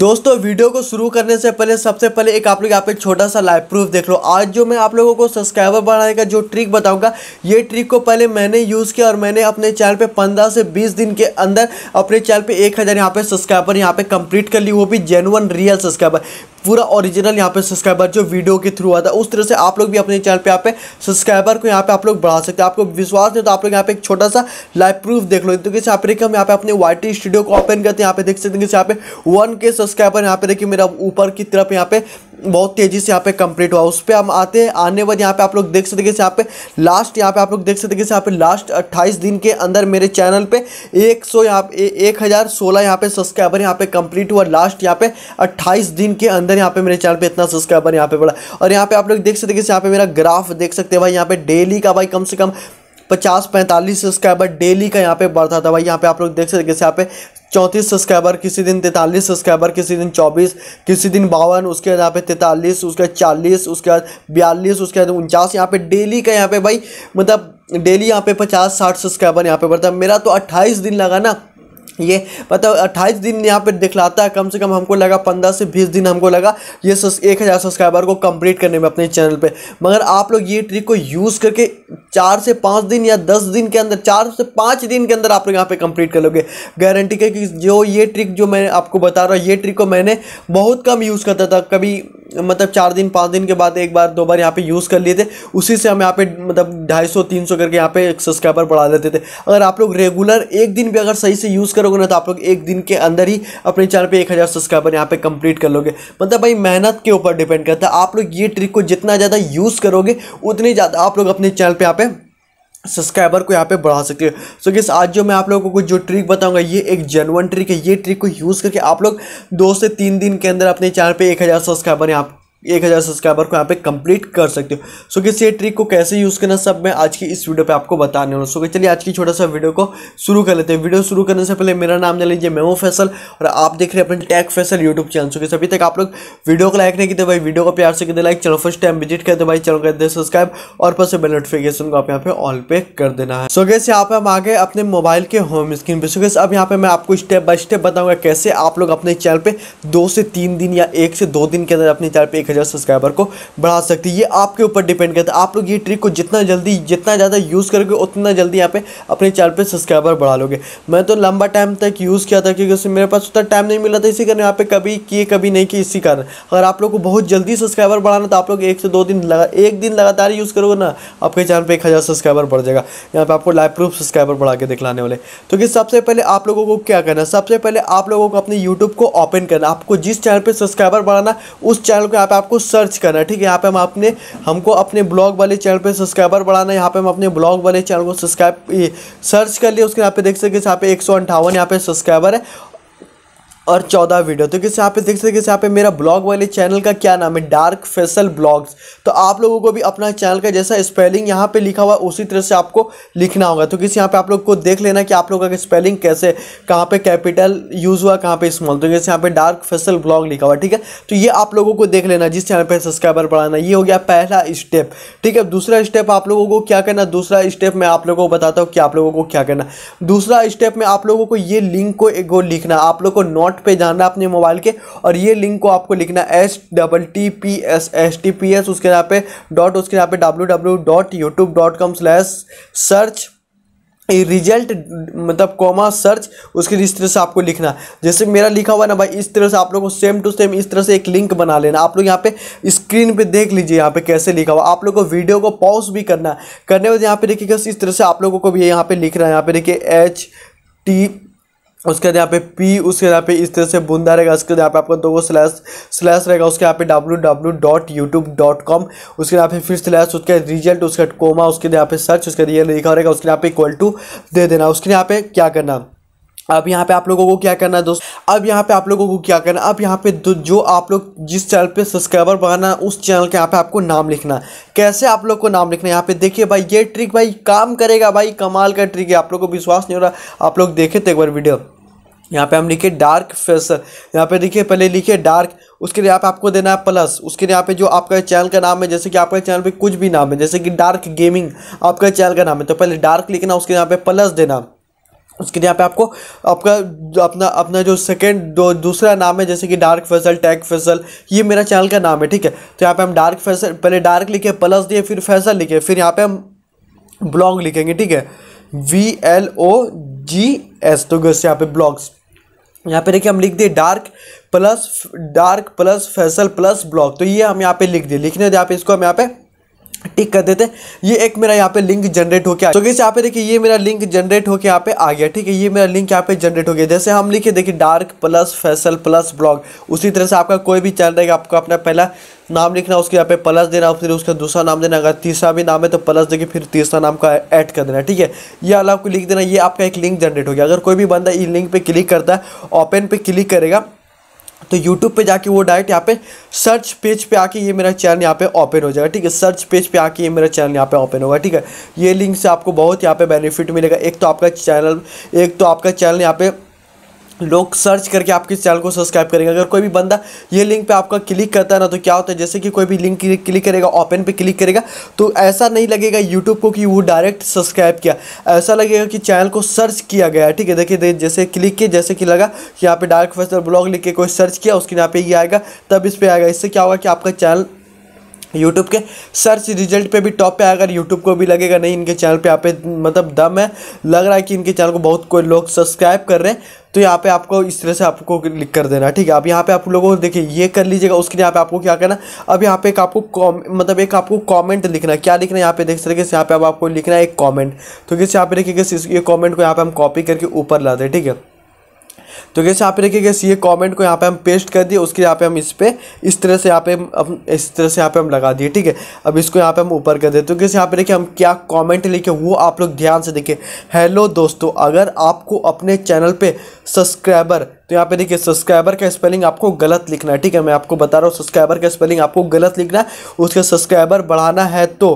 दोस्तों वीडियो को शुरू करने से पहले सबसे पहले एक आप लोग यहाँ पे छोटा सा लाइव प्रूफ देख लो आज जो मैं आप लोगों को सब्सक्राइबर बढ़ाने का जो ट्रिक बताऊंगा ये ट्रिक को पहले मैंने यूज़ किया और मैंने अपने चैनल पे 15 से 20 दिन के अंदर अपने चैनल पे 1000 हज़ार यहाँ पे सब्सक्राइबर यहाँ पे कंप्लीट कर ली वो भी जेनुअन रियल सब्सक्राइबर पूरा ओरिजिनल यहाँ पे सब्सक्राइबर जो वीडियो के थ्रू आता है उस तरह से आप लोग भी अपने चैनल पे यहाँ पे सब्सक्राइबर को यहाँ पे आप लोग बढ़ा सकते हैं आपको विश्वास नहीं तो आप लोग यहाँ पे एक छोटा सा लाइव प्रूफ देख लो तो यहाँ पे देखिए हम यहाँ पे अपने वाई टी स्टूडियो को ओपन करते हैं यहाँ पे देख सकते हैं यहाँ पे वन के सब्सक्राइबर यहाँ पे देखिए मेरा ऊपर की तरफ यहाँ पे बहुत तेजी से यहाँ पे कंप्लीट हुआ उस पर हम आते हैं आने वाले यहाँ पे आप लोग देख सकते हैं यहाँ पे लास्ट यहाँ पे आप लोग देख सकते हैं यहाँ पे लास्ट अट्ठाईस दिन के अंदर मेरे चैनल पे एक सौ यहाँ पे एक हज़ार सोलह यहाँ पे सब्सक्राइबर यहाँ पे कंप्लीट हुआ लास्ट यहाँ पे अट्ठाईस दिन के अंदर अंदर यहाँ पे मेरे चैनल पे इतना सब्सक्राइबर यहाँ पे बढ़ा और यहाँ पे आप लोग देख सकते हैं कि यहाँ पे मेरा ग्राफ देख सकते हैं भाई यहाँ पे डेली का भाई कम से कम पचास पैंतालीस सब्सक्राइबर डेली का यहाँ पे बढ़ता था भाई यहाँ पे आप लोग देख सकते यहाँ पे चौंतीस सब्सक्राइबर किसी दिन तैंतालीस सब्सक्राइबर किसी दिन चौबीस किसी दिन बावन उसके बाद यहाँ पे तैंतालीस उसके बाद चालीस उसके बाद बयालीस उसके बाद उनचास यहाँ पे डेली का यहाँ पे भाई मतलब डेली यहाँ पे पचास साठ सब्सक्राइबर यहाँ पे बढ़ता मेरा तो अट्ठाईस दिन लगा ना ये मतलब अट्ठाईस दिन यहाँ पे दिखलाता है कम से कम हमको लगा पंद्रह से बीस दिन हमको लगा ये एक हज़ार सब्सक्राइबर को कंप्लीट करने में अपने चैनल पे मगर आप लोग ये ट्रिक को यूज़ करके चार से पाँच दिन या दस दिन के अंदर चार से पाँच दिन के अंदर आप लोग यहाँ पे कंप्लीट कर लोगे गारंटी के कि जो ये ट्रिक जो मैं आपको बता रहा हूँ ये ट्रिक को मैंने बहुत कम यूज़ करता था कभी मतलब चार दिन पाँच दिन के बाद एक बार दो बार यहाँ पे यूज़ कर लिए थे उसी से हम यहाँ पे मतलब ढाई सौ तीन सौ करके यहाँ पे सब्सक्राइबर बढ़ा लेते थे अगर आप लोग रेगुलर एक दिन भी अगर सही से यूज़ करो लोगों ने तो आप लोग एक दिन के अंदर ही अपने चैनल पे एक हज़ार सब्सक्राइबर यहाँ पे कंप्लीट कर लोगे मतलब भाई मेहनत के ऊपर डिपेंड करता है आप लोग ये ट्रिक को जितना ज़्यादा यूज़ करोगे उतनी ज़्यादा आप लोग अपने चैनल पर यहाँ पे सब्सक्राइबर को यहाँ पे बढ़ा सकते हो सो गैस आज जो मैं आप लोगों को जो ट्रिक बताऊंगा ये एक जेनवन ट्रिक है ये ट्रिक को यूज़ करके आप लोग दो से तीन दिन के अंदर अपने चैनल पे एक हज़ार सब्सक्राइबर यहाँ एक हज़ार सब्सक्राइबर को यहाँ पे कंप्लीट कर सकते हो सो किसी ये ट्रिक को कैसे यूज़ करना सब मैं आज की इस वीडियो पे आपको बताने वाला सो कि चलिए आज की छोटा सा वीडियो को शुरू कर लेते हैं वीडियो शुरू करने से पहले मेरा नाम जान लीजिए मेमो फैसल और आप देख रहे हैं अपने tag Faisal YouTube channel so कि अभी तक आप लोग वीडियो को लाइक नहीं करते तो भाई वीडियो को प्यार से करते लाइक चलो फर्स्ट टाइम विजिट करते भाई चलो दे सब्सक्राइब और पर से बेल नोटिफिकेशन को आप यहाँ पे ऑल पे कर देना है सो गैस यहाँ पे हम आ गए अपने मोबाइल के होम स्क्रीन पे सो गैस अब यहाँ पे मैं आपको स्टेप बाय स्टेप बताऊंगा कैसे आप लोग अपने चैनल पर दो से तीन दिन या एक से दो दिन के अंदर अपने चैनल पर हज़ार सब्सक्राइबर को बढ़ा सकती है ये आपके ऊपर डिपेंड करता है आप लोग ये ट्रिक को जितना जल्दी जितना ज़्यादा यूज़ करोगे उतना जल्दी यहाँ पे अपने चैनल पे सब्सक्राइबर बढ़ा लोगे मैं तो लंबा टाइम तक यूज़ किया था क्योंकि उसमें मेरे पास उतना टाइम नहीं मिला था इसी कारण यहाँ पर कभी किए कभी नहीं किए इसी कारण अगर आप लोग को बहुत जल्दी सब्सक्राइबर बढ़ाना तो आप लोग एक से दो दिन लगा एक दिन लगातार यूज़ करोगे ना आपके चैनल पर एक सब्सक्राइबर बढ़ जाएगा यहाँ पर आपको लाइव प्रूफ सब्सक्राइबर बढ़ा के दिखलाने वाले तो कि सबसे पहले आप लोगों को क्या करना सबसे पहले आप लोगों को अपने यूट्यूब को ओपन करना आपको जिस चैनल पर सब्सक्राइबर बढ़ाना उस चैनल को यहाँ पर आपको सर्च करना है ठीक है यहाँ पे हम अपने हमको अपने ब्लॉग वाले चैनल पे सब्सक्राइबर बढ़ाना है यहाँ पे हम अपने ब्लॉग वाले चैनल को सब्सक्राइब सर्च कर लिए उसके यहाँ पे देख सकते हैं यहाँ पे एक सौ अंठावन यहाँ पे सब्सक्राइबर है और चौदह वीडियो तो किसी यहाँ पे देख सकते यहाँ पे मेरा ब्लॉग वाले चैनल का क्या नाम है डार्क फेसल ब्लॉग्स तो आप लोगों को भी अपना चैनल का जैसा स्पेलिंग यहाँ पे लिखा हुआ उसी तरह से आपको लिखना होगा तो किसी यहाँ पे आप लोग को देख लेना कि आप लोगों का स्पेलिंग कैसे कहाँ पे कैपिटल यूज़ हुआ कहाँ पे स्मॉल तो जैसे यहाँ पे डार्क फेसल ब्लॉग लिखा हुआ ठीक है तो ये आप लोगों को देख लेना जिस चैनल पर सब्सक्राइबर बढ़ाना ये हो गया पहला स्टेप ठीक है दूसरा स्टेप आप लोगों को क्या करना दूसरा स्टेप मैं आप लोगों को बताता हूँ कि आप लोगों को क्या करना दूसरा स्टेप में आप लोगों को ये लिंक को लिखना आप लोग को नोट स्टार्ट पे जाना अपने मोबाइल के और ये लिंक को आपको लिखना H double T P S S T P S उसके यहाँ पे डॉट उसके यहाँ पे W W dot YouTube dot com slash search result मतलब कॉमा सर्च उसके इस तरह से आपको लिखना जैसे मेरा लिखा हुआ ना भाई इस तरह से आप लोगों को सेम टू सेम इस तरह से एक लिंक बना लेना आप लोग यहाँ पे स्क्रीन पे देख लीजिए यहाँ पे कैसे लिखा हुआ आप लोगों को वीडियो को पॉज भी करना करने के बाद यहाँ पे देखिए इस तरह से आप लोगों को भी यहाँ पे लिख रहा है यहाँ पे देखिए एच टी उसके बाद यहाँ पे पी उसके यहाँ पे इस तरह से बुंदा रहेगा उसके यहाँ पे आपको दो तो स्लैश स्लैश रहेगा उसके यहाँ पे W W dot YouTube dot com उसके यहाँ पे फिर स्लैश उसके रिजल्ट उसके कोमा उसके यहाँ पे सर्च उसके ये लिखा रहेगा उसके यहाँ पे इक्वल टू दे देना उसके यहाँ पे क्या करना अब यहाँ पे आप लोगों को क्या करना है दोस्त अब यहाँ पे आप लोगों को क्या करना अब यहाँ पे जो आप लोग जिस चैनल पे सब्सक्राइबर बनाना उस चैनल के यहाँ पे आपको नाम लिखना कैसे आप लोग को नाम लिखना है यहाँ पे देखिए भाई ये ट्रिक भाई काम करेगा भाई कमाल का ट्रिक है आप लोग को विश्वास नहीं हो रहा आप लोग देखे थे एक बार वीडियो यहाँ पे हम लिखे डार्क फेस यहाँ पे देखिए पहले लिखे डार्क उसके लिए यहाँ पे आपको देना है प्लस उसके लिए यहाँ पे जो आपका चैनल का नाम है जैसे कि आपका चैनल पे कुछ भी नाम है जैसे कि डार्क गेमिंग आपका चैनल का नाम है तो पहले डार्क लिखना उसके यहाँ पे प्लस देना उसके लिए यहाँ पे आपको आपका अपना अपना जो सेकेंड दो दूसरा नाम है जैसे कि डार्क फैसल टैग फैसल ये मेरा चैनल का नाम है ठीक है तो यहाँ पे हम डार्क फैसल पहले डार्क लिखे प्लस दिए फिर फैसल लिखे फिर यहाँ पे हम ब्लॉग लिखेंगे ठीक है V L O G S तो गस यहाँ पे ब्लॉग्स यहाँ पे देखिए हम लिख दिए dark plus dark plus Faisal plus block तो ये हम यहाँ पे लिख दिए लिखने दे आप इसको हम यहाँ पे टिक कर देते ये एक मेरा यहाँ पे लिंक जनरेट होके आ तो कैसे यहाँ पे देखिए ये मेरा लिंक जनरेट होके यहाँ पे आ गया ठीक है ये मेरा लिंक यहाँ पे जनरेट हो गया जैसे हम लिखे देखिए dark plus Faisal plus blog उसी तरह से आपका कोई भी चैनल रहेगा आपको अपना पहला नाम लिखना उसके यहाँ पे प्लस देना फिर उसका दूसरा नाम देना अगर तीसरा भी नाम है तो प्लस देके फिर तीसरा नाम का ऐड कर देना ठीक है ये वाला आपको लिख देना ये आपका एक लिंक जनरेट हो गया अगर कोई भी बंदा ये लिंक पे क्लिक करता है ओपन पे क्लिक करेगा तो यूट्यूब पे जाके वो डायरेक्ट यहाँ पे सर्च पेज पे आके ये मेरा चैनल यहाँ पे ओपन हो जाएगा ठीक है सर्च पेज पे आके ये मेरा चैनल यहाँ पे ओपन होगा ठीक है ये लिंक से आपको बहुत यहाँ पे बेनिफिट मिलेगा एक तो आपका चैनल एक तो आपका चैनल यहाँ पे लोग सर्च करके आपके चैनल को सब्सक्राइब करेंगे अगर कोई भी बंदा ये लिंक पे आपका क्लिक करता है ना तो क्या होता है जैसे कि कोई भी लिंक क्लिक करेगा ओपन पे क्लिक करेगा तो ऐसा नहीं लगेगा यूट्यूब को कि वो डायरेक्ट सब्सक्राइब किया ऐसा लगेगा कि चैनल को सर्च किया गया ठीक है देखिए जैसे क्लिक किया जैसे कि लगा कि यहाँ पर डायरेक्ट फैसल ब्लॉग लिख के कोई सर्च किया उसके यहाँ पर ये आएगा तब इस पर आएगा इससे क्या होगा कि आपका चैनल यूट्यूब के सर्च रिजल्ट पे भी टॉप पे आकर यूट्यूब को भी लगेगा नहीं इनके चैनल पे यहाँ पे मतलब दम है लग रहा है कि इनके चैनल को बहुत कोई लोग सब्सक्राइब कर रहे हैं तो यहाँ पे आपको इस तरह से आपको लिख कर देना ठीक है अब यहाँ पे आप लोगों को देखिए ये कर लीजिएगा उसके लिए यहाँ पे आपको क्या करना अब यहाँ पे एक आपको मतलब एक आपको कमेंट लिखना है क्या लिखना है यहाँ पे देख सकते यहाँ पे अब आपको लिखना है एक कमेंट तो किस यहाँ पे देखिए ये कमेंट को यहाँ पे हम कॉपी करके ऊपर ला दें ठीक है तो कैसे यहाँ पे देखिए कैसे ये कमेंट को यहाँ पे हम पेस्ट कर दिए उसके यहाँ पे हम इस पर इस तरह से यहाँ पे हम इस तरह से यहाँ पे हम लगा दिए ठीक है अब इसको यहाँ पे हम ऊपर कर दे तो कैसे यहाँ पे देखिए हम क्या कॉमेंट लिखे वो आप लोग ध्यान से देखें हेलो दोस्तों अगर आपको अपने चैनल पर सब्सक्राइबर तो यहाँ पे देखिए सब्सक्राइबर का स्पेलिंग आपको गलत लिखना है ठीक है मैं आपको बता रहा हूँ सब्सक्राइबर का स्पेलिंग आपको गलत लिखना है उसका सब्सक्राइबर बढ़ाना है तो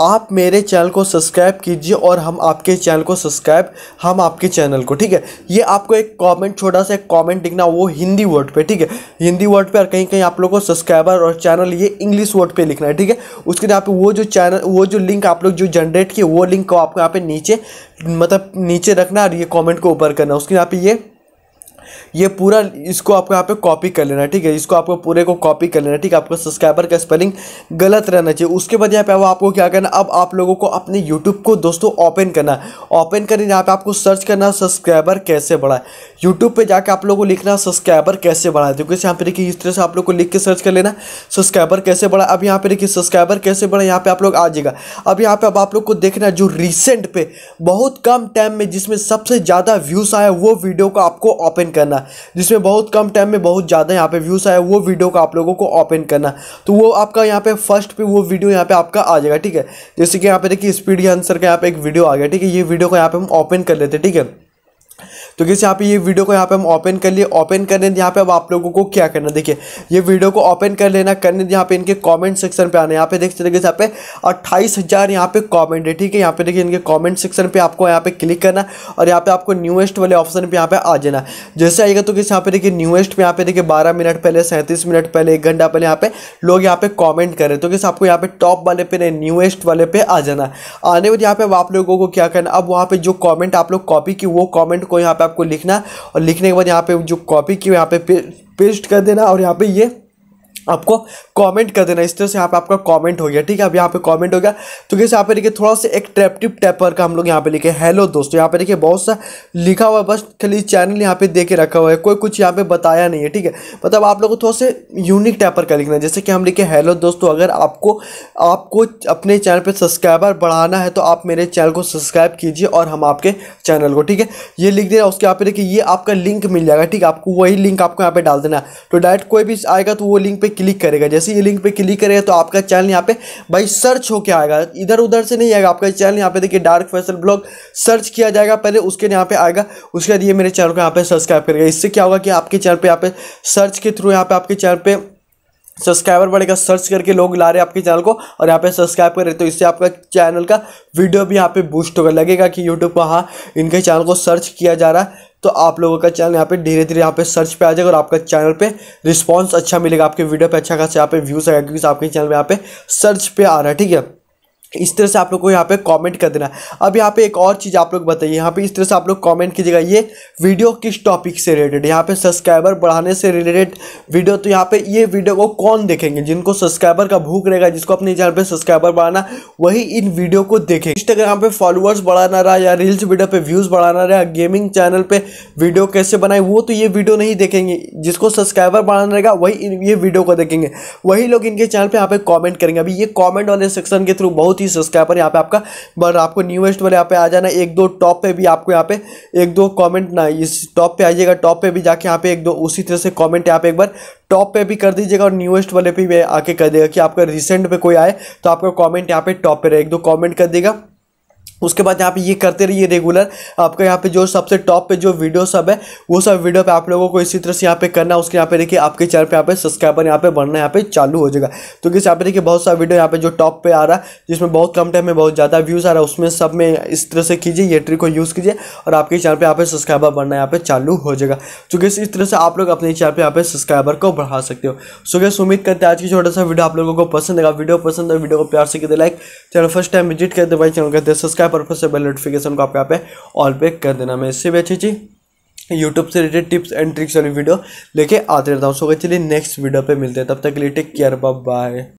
आप मेरे चैनल को सब्सक्राइब कीजिए और हम आपके चैनल को सब्सक्राइब हम आपके चैनल को ठीक है ये आपको एक कमेंट छोटा सा एक कमेंट लिखना वो हिंदी वर्ड पे ठीक है हिंदी वर्ड पे और कहीं कहीं आप लोग को सब्सक्राइबर और चैनल ये इंग्लिश वर्ड पे लिखना है ठीक है उसके लिए आप वो जो चैनल वो जो लिंक आप लोग जो जनरेट किए वो लिंक को आपको यहाँ पे नीचे मतलब नीचे रखना और ये कॉमेंट को ऊपर करना उसके यहाँ आप ये ये पूरा इसको आपको यहाँ पे कॉपी कर लेना ठीक है इसको आपको पूरे को कॉपी कर लेना ठीक है आपको सब्सक्राइबर का स्पेलिंग गलत रहना चाहिए उसके बाद यहाँ पे अब आपको क्या करना अब आप लोगों को अपने यूट्यूब को दोस्तों ओपन करना ओपन करें यहाँ पर आपको सर्च करना सब्सक्राइबर कैसे बढ़ाए यूट्यूब पर जाकर आप लोग को लिखना सब्सक्राइबर कैसे बढ़ाए क्योंकि कैसे यहाँ पर देखिए इस तरह से आप लोग को लिख के सर्च कर लेना सब्सक्राइबर कैसे बढ़ा अब यहाँ पर देखिए सब्सक्राइबर कैसे बढ़ा यहाँ पर आप लोग आ जाएगा अब यहाँ पर अब आप लोग को देखना है जो रिसेंट पे बहुत कम टाइम में जिसमें सबसे ज़्यादा व्यूज़ आए वो वीडियो को आपको ओपन कर करना जिसमें बहुत कम टाइम में बहुत ज़्यादा यहाँ पे व्यूज़ आया वो वीडियो का आप लोगों को ओपन करना तो वो आपका यहाँ पे फर्स्ट पे वो वीडियो यहाँ पे आपका आ जाएगा ठीक है जैसे कि यहाँ पे देखिए स्पीड आंसर का यहाँ पे एक वीडियो आ गया ठीक है ये वीडियो को यहाँ पे हम ओपन कर लेते हैं ठीक है तो किसी यहाँ पे ये वीडियो को यहाँ पे हम ओपन कर लिए ओपन करने यहाँ पे अब आप लोगों को क्या करना देखिए ये वीडियो को ओपन कर लेना करने यहाँ पे इनके कॉमेंट सेक्शन पे आना यहाँ पे देख सकते यहाँ पे अट्ठाईस हज़ार यहाँ पे कॉमेंट है ठीक है यहाँ पे देखिए इनके कॉमेंट सेक्शन पे आपको यहाँ पे क्लिक करना और यहाँ पे आपको न्यूएस्ट वाले ऑप्शन पे यहाँ पे आ जाना जैसे आएगा तो कैसे यहाँ पे देखिए न्यूएस्ट पर यहाँ पे देखिए बारह मिनट पहले सैंतीस मिनट पहले एक घंटा पहले यहाँ पे लोग यहाँ पे कॉमेंट करें तो कैसे आपको यहाँ पे टॉप वाले पे न्यूएस्ट वाले पे आ जाना आने वाले यहाँ पे आप लोगों को क्या करना अब वहाँ पे जो कॉमेंट आप लोग कॉपी की वो कॉमेंट को यहाँ पे पे आपको लिखना और लिखने के बाद यहाँ पे जो कॉपी की यहाँ पे पेस्ट कर देना और यहाँ पे ये आपको कमेंट कर देना इस तरह से यहाँ पे आपका कमेंट हो गया ठीक है अब यहाँ पे कमेंट हो गया तो कैसे यहाँ पे देखिए थोड़ा सा एक ट्रैपटिप टैपर का हम लोग यहाँ पे लिखे हेलो दोस्तों यहाँ पे देखिए बहुत सा लिखा हुआ है बस खाली चैनल यहाँ पे दे के रखा हुआ है कोई कुछ यहाँ पे बताया नहीं है ठीक है मतलब आप लोग को थोड़ा सा यूनिक टैपर का लिखना है जैसे कि हम लिखे हेलो दोस्तों अगर आपको आपको अपने चैनल पर सब्सक्राइबर बढ़ाना है तो आप मेरे चैनल को सब्सक्राइब कीजिए और हम आपके चैनल को ठीक है ये लिख देना उसके यहाँ पे देखिए ये आपका लिंक मिल जाएगा ठीक है आपको वही लिंक आपको यहाँ पे डाल देना तो डायरेक्ट कोई भी आएगा तो वो लिंक पर क्लिक करेगा जैसे ये लिंक पे क्लिक करेगा तो आपका चैनल यहाँ पे भाई सर्च होके आएगा इधर उधर से नहीं आएगा आपका चैनल यहाँ पे देखिए डार्क फैसल ब्लॉग सर्च किया जाएगा पहले उसके यहाँ पे आएगा उसके बाद ये मेरे चैनल को यहाँ पे सब्सक्राइब करेगा इससे क्या होगा कि आपके चैनल पर यहाँ पे सर्च के थ्रू यहाँ पे आपके चैनल पर सब्सक्राइबर बढ़ेगा सर्च करके लोग ला रहे हैं आपके चैनल को और यहाँ पे सब्सक्राइब कर रहे तो इससे आपका चैनल का वीडियो भी यहाँ पे बूस्ट होगा लगेगा कि यूट्यूब पर हाँ इनके चैनल को सर्च किया जा रहा है तो आप लोगों का चैनल यहाँ पे धीरे धीरे यहाँ पे सर्च पे आ जाएगा और आपका चैनल पे रिस्पांस अच्छा मिलेगा आपके वीडियो पे अच्छा खासा यहाँ पे व्यूज़ आएगा क्योंकि आपके चैनल में यहाँ पे सर्च पे आ रहा है ठीक है इस तरह से आप लोग को यहाँ पे कमेंट कर देना अब यहाँ पे एक और चीज़ आप लोग बताइए यहाँ पे इस तरह से आप लोग कमेंट कीजिएगा ये वीडियो किस टॉपिक से रिलेटेड यहाँ पे सब्सक्राइबर बढ़ाने से रिलेटेड वीडियो तो यहाँ पे ये वीडियो को कौन देखेंगे जिनको सब्सक्राइबर का भूख रहेगा जिसको अपने चैनल पर सब्सक्राइबर बढ़ाना वही इन वीडियो को देखेंगे इंस्टाग्राम पर फॉलोअर्स बढ़ाना रहा या रील्स वीडियो पर व्यूज़ बढ़ाना रहा गेमिंग चैनल पर वीडियो कैसे बनाए वो तो ये वीडियो नहीं देखेंगे जिसको सब्सक्राइबर बढ़ाना रहेगा वही ये वीडियो को देखेंगे वही लोग इनके चैनल पर यहाँ पे कॉमेंट करेंगे अभी ये कॉमेंट वाले सेक्शन के थ्रू बहुत चौंतीस सब्सक्राइबर यहाँ पे आपका बट आपको न्यूएस्ट वाले यहाँ पे आ जाना एक दो टॉप पे भी आपको यहाँ पे एक दो कमेंट ना इस टॉप पे आइएगा टॉप पे भी जाके यहाँ पे एक दो उसी तरह से कमेंट यहाँ पे एक बार टॉप पे भी कर दीजिएगा और न्यूएस्ट वाले पे भी आके कर देगा कि आपका रिसेंट पे कोई आए तो आपका कॉमेंट यहाँ पे टॉप पे रहे एक दो कॉमेंट कर देगा उसके बाद यहाँ पे ये करते रहिए रेगुलर आपका यहाँ पे जो सबसे टॉप पे जो वीडियो सब है वो सब वीडियो पे आप लोगों को इसी तरह से यहाँ पे करना उसके यहाँ पे देखिए आपके चैनल पे यहाँ पे सब्सक्राइबर यहाँ पे बढ़ना यहाँ पे चालू हो जाएगा तो किस यहाँ पे देखिए बहुत सारा वीडियो यहाँ पे जो टॉप पे आ रहा है जिसमें बहुत कम टाइम में बहुत ज़्यादा व्यूज़ आ रहा है उसमें सब में इस तरह से कीजिए ये ट्रिक को यूज़ कीजिए और आपके चैनल पर यहाँ पे सब्सक्राइबर बढ़ना यहाँ पे चालू हो जाएगा तो किस इस तरह से आप लोग अपने चैनल पर यहाँ पे सब्सक्राइबर को बढ़ा सकते हो सो गैस उम्मीद करते हैं आज की छोटा सा वीडियो आप लोगों को पसंद आएगा वीडियो पसंद है वीडियो को प्यार से कहते like channel first time visit करते भाई चैनल करते सब्सक्राइब पर्पज से बेल नोटिफिकेशन को आप यहाँ पे ऑल पे कर देना मैं इससे भी अच्छी अच्छी यूट्यूब से रिलेटेड टिप्स एंड ट्रिक्स वाली वीडियो लेके आते रहता हूँ सो चलिए नेक्स्ट वीडियो पे मिलते हैं तब तक के लिए टेक केयर बाय